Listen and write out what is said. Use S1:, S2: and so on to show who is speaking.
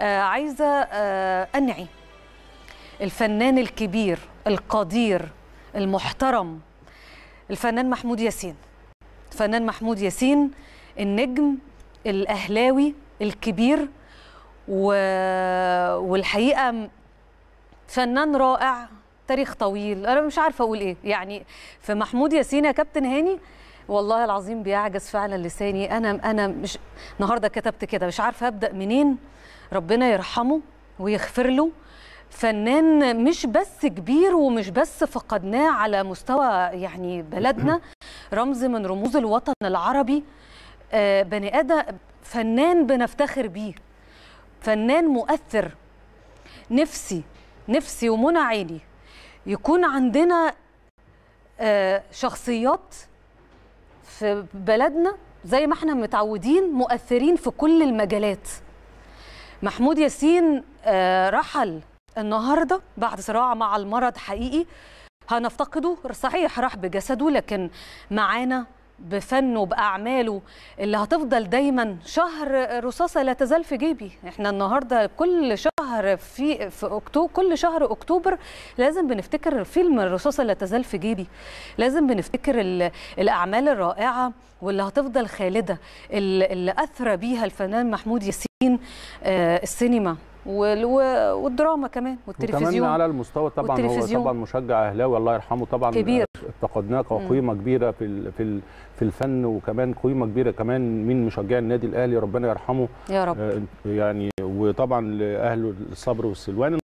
S1: آه، عايزة آه، أنعي الفنان الكبير القدير المحترم الفنان محمود ياسين الفنان محمود ياسين النجم الأهلاوي الكبير و... والحقيقة فنان رائع تاريخ طويل أنا مش عارفة أقول إيه يعني في محمود ياسين يا كابتن هاني والله العظيم بيعجز فعلا لساني أنا أنا مش النهاردة كتبت كده مش عارفة أبدأ منين ربنا يرحمه ويغفر له فنان مش بس كبير ومش بس فقدناه على مستوى يعني بلدنا رمز من رموز الوطن العربي آه، بني ادم فنان بنفتخر بيه فنان مؤثر نفسي نفسي ومنى عيني يكون عندنا آه، شخصيات في بلدنا زي ما احنا متعودين مؤثرين في كل المجالات محمود ياسين آه، رحل النهارده بعد صراع مع المرض حقيقي هنفتقده صحيح راح بجسده لكن معانا بفنه باعماله اللي هتفضل دايما شهر رصاصه لا تزال في جيبي احنا النهارده كل شهر في في اكتوبر كل شهر اكتوبر لازم بنفتكر فيلم الرصاصه لا تزال في جيبي لازم بنفتكر الاعمال الرائعه واللي هتفضل خالده اللي اثرى بيها الفنان محمود ياسين آه، السينما والدراما كمان والتلفزيون وكمان على المستوى طبعا هو طبعا مشجع اهلاوي الله يرحمه طبعا آه، كبير افتقدناه قيمه كبيره في في في الفن وكمان قيمه كبيره كمان من مشجعي النادي الاهلي ربنا يرحمه يا رب آه، يعني وطبعا لاهله الصبر والسلوان